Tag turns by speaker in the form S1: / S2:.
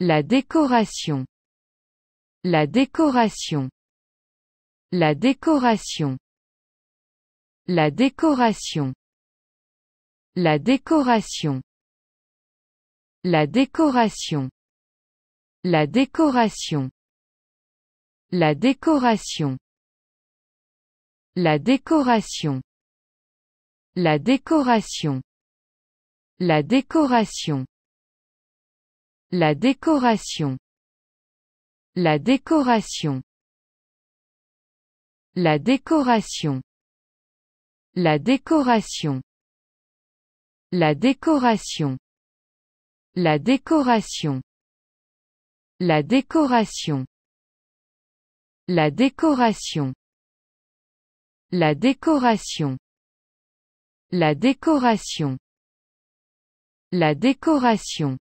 S1: La décoration. La décoration. La décoration. La décoration. La décoration. La décoration. La décoration. La décoration. La décoration. La décoration. La décoration. La décoration. La décoration. La décoration. La décoration. La décoration. La décoration. La décoration. La décoration. La décoration. La décoration. La décoration.